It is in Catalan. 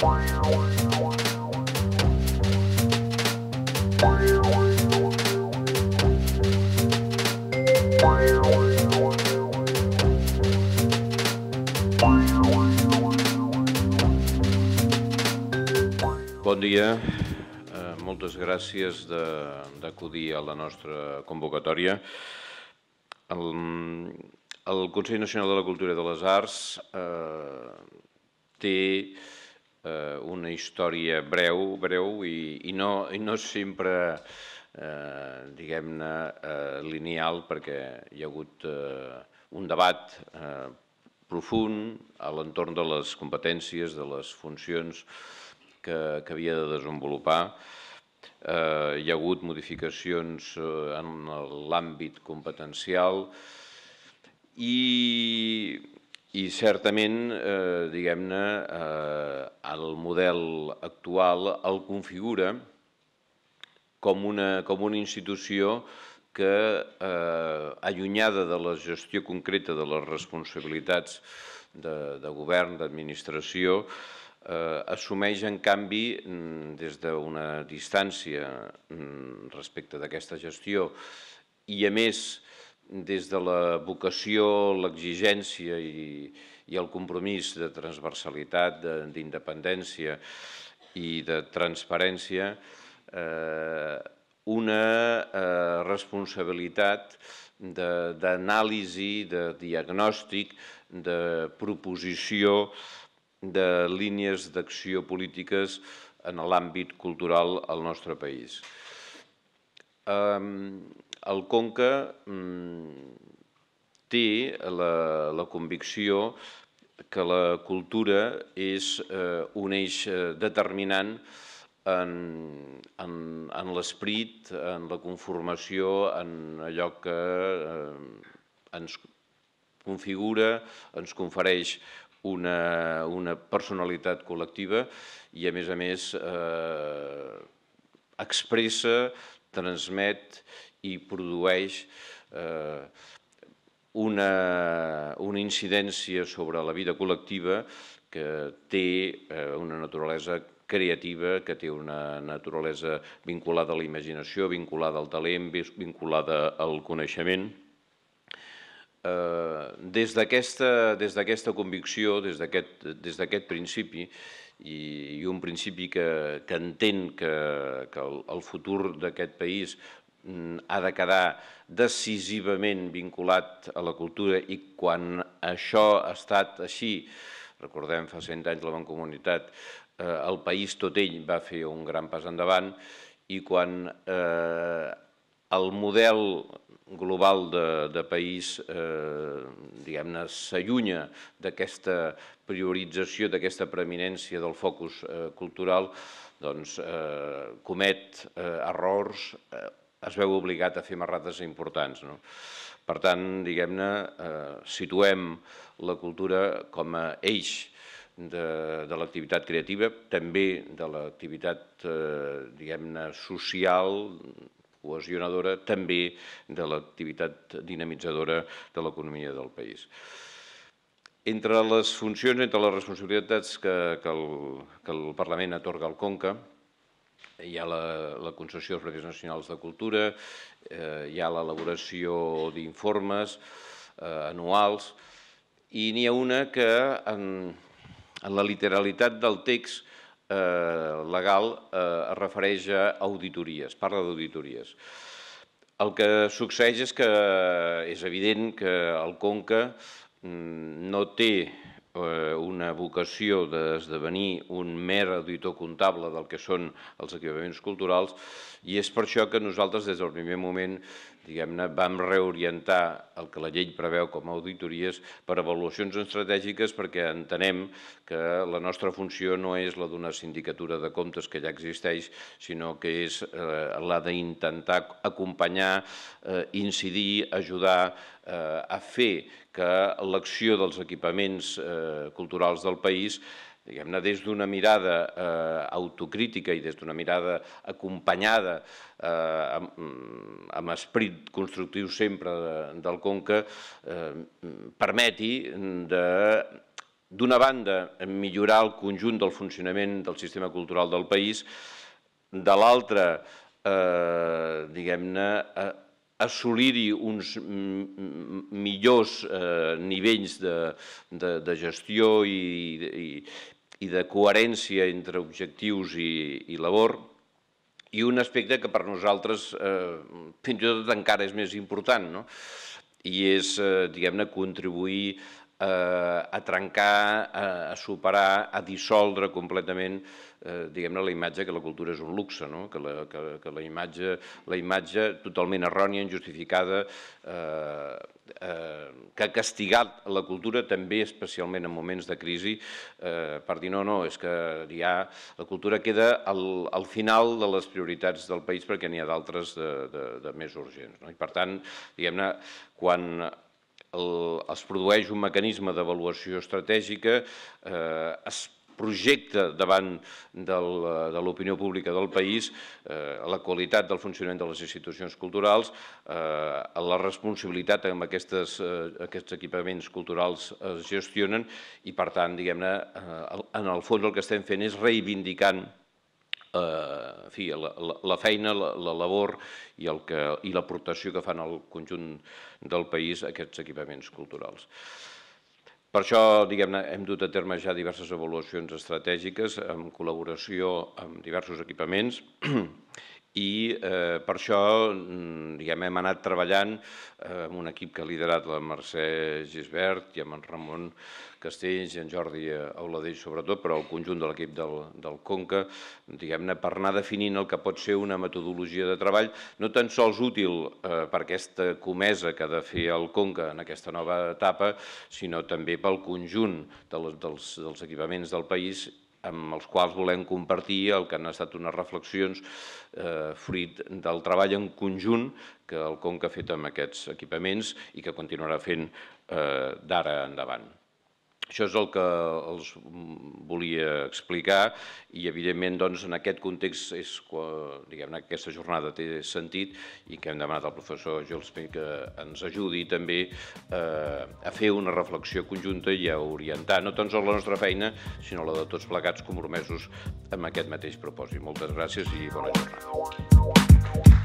Bon dia, eh, moltes gràcies d'acudir a la nostra convocatòria. El, el Consell Nacional de la Cultura i de les Arts eh, té eh, una història breu, breu i, i, no, i no sempre eh, diguem-ne eh, lineal perquè hi ha hagut eh, un debat eh, profund a l'entorn de les competències, de les funcions que, que havia de desenvolupar. Eh, hi ha hagut modificacions eh, en l'àmbit competencial i i certament, eh, diguem-ne, eh, el model actual el configura com una, com una institució que, eh, allunyada de la gestió concreta de les responsabilitats de, de govern, d'administració, eh, assumeix, en canvi, mm, des d'una distància mm, respecte d'aquesta gestió i, a més, des de la vocació, l'exigència i, i el compromís de transversalitat, d'independència i de transparència, eh, una eh, responsabilitat d'anàlisi, de, de diagnòstic, de proposició de línies d'acció polítiques en l'àmbit cultural al nostre país. Eh, el Conca mm, té la, la convicció que la cultura és eh, un eix eh, determinant en, en, en l'esperit, en la conformació, en allò que eh, ens configura, ens confereix una, una personalitat col·lectiva i, a més a més, eh, expressa, transmet i produeix eh, una, una incidència sobre la vida col·lectiva que té eh, una naturalesa creativa, que té una naturalesa vinculada a la imaginació, vinculada al talent, vinculada al coneixement. Eh, des d'aquesta convicció, des d'aquest principi, i, i un principi que, que entén que, que el, el futur d'aquest país Mm, ha de quedar decisivament vinculat a la cultura i quan això ha estat així, recordem fa 100 anys la Bancomunitat, eh, el país tot ell va fer un gran pas endavant i quan eh, el model global de, de país eh, diguem-ne s'allunya d'aquesta priorització, d'aquesta preeminència del focus eh, cultural, doncs eh, comet eh, errors eh, es veu obligat a fer marrades importants. No? Per tant, diguem-ne, eh, situem la cultura com a eix de, de l'activitat creativa, també de l'activitat, eh, diguem-ne, social, cohesionadora, també de l'activitat dinamitzadora de l'economia del país. Entre les funcions, entre les responsabilitats que, que, el, que el Parlament atorga al Conca, hi ha la, la concessió dels Premis Nacionals de Cultura, eh, hi ha l'elaboració d'informes eh, anuals, i n'hi ha una que en, en la literalitat del text eh, legal eh, es refereix a auditories, parla d'auditories. El que succeeix és que és evident que el Conca mm, no té Eh, una vocació d'esdevenir un mer auditor comptable del que són els equipaments culturals i és per això que nosaltres des del primer moment diguem-ne, vam reorientar el que la llei preveu com a auditories per avaluacions estratègiques perquè entenem que la nostra funció no és la d'una sindicatura de comptes que ja existeix, sinó que és eh, la d'intentar acompanyar, eh, incidir, ajudar a fer que l'acció dels equipaments Eh, culturals del país, diguem-ne, des d'una mirada eh, autocrítica i des d'una mirada acompanyada eh, amb, mm, amb esperit constructiu sempre de, del Conca, eh, mm, permeti de d'una banda, millorar el conjunt del funcionament del sistema cultural del país, de l'altra, eh, diguem-ne, eh, assolir-hi uns millors eh, nivells de, de, de gestió i, i, i de coherència entre objectius i, i labor, i un aspecte que per nosaltres eh, fins i tot encara és més important, no? i és, eh, diguem-ne, contribuir a eh, a trencar, a, a superar, a dissoldre completament eh, diguem-ne, la imatge que la cultura és un luxe, no? que, la, que, que la, imatge, la imatge totalment errònia, injustificada, eh, eh, que ha castigat la cultura també especialment en moments de crisi, eh, per dir no, no, és que ja la cultura queda al, al final de les prioritats del país perquè n'hi ha d'altres de, de, de més urgents. No? I per tant, diguem-ne, quan el, es produeix un mecanisme d'avaluació estratègica, eh, es projecta davant del, eh, de l'opinió pública del país eh, la qualitat del funcionament de les institucions culturals, eh, la responsabilitat amb aquestes, eh, aquests equipaments culturals es gestionen i, per tant, diguem-ne, eh, en el fons el que estem fent és reivindicant eh, en fi, la, feina, la, labor i, el que, i l'aportació que fan al conjunt del país aquests equipaments culturals. Per això diguem-ne hem dut a terme ja diverses avaluacions estratègiques en col·laboració amb diversos equipaments i eh, per això mm, diguem, hem anat treballant eh, amb un equip que ha liderat la Mercè Gisbert i amb en Ramon Castells i en Jordi eh, Auladell sobretot, però el conjunt de l'equip del, del Conca, diguem-ne, per anar definint el que pot ser una metodologia de treball, no tan sols útil eh, per aquesta comesa que ha de fer el Conca en aquesta nova etapa, sinó també pel conjunt de dels, dels equipaments del país amb els quals volem compartir el que han estat unes reflexions eh, fruit del treball en conjunt que el Conca ha fet amb aquests equipaments i que continuarà fent eh, d'ara endavant. Això és el que els volia explicar i, evidentment, doncs, en aquest context és, diguem aquesta jornada té sentit i que hem demanat al professor Pell que ens ajudi també eh, a fer una reflexió conjunta i a orientar no tan sols la nostra feina, sinó la de tots plegats compromesos amb aquest mateix propòsit. Moltes gràcies i bona jornada.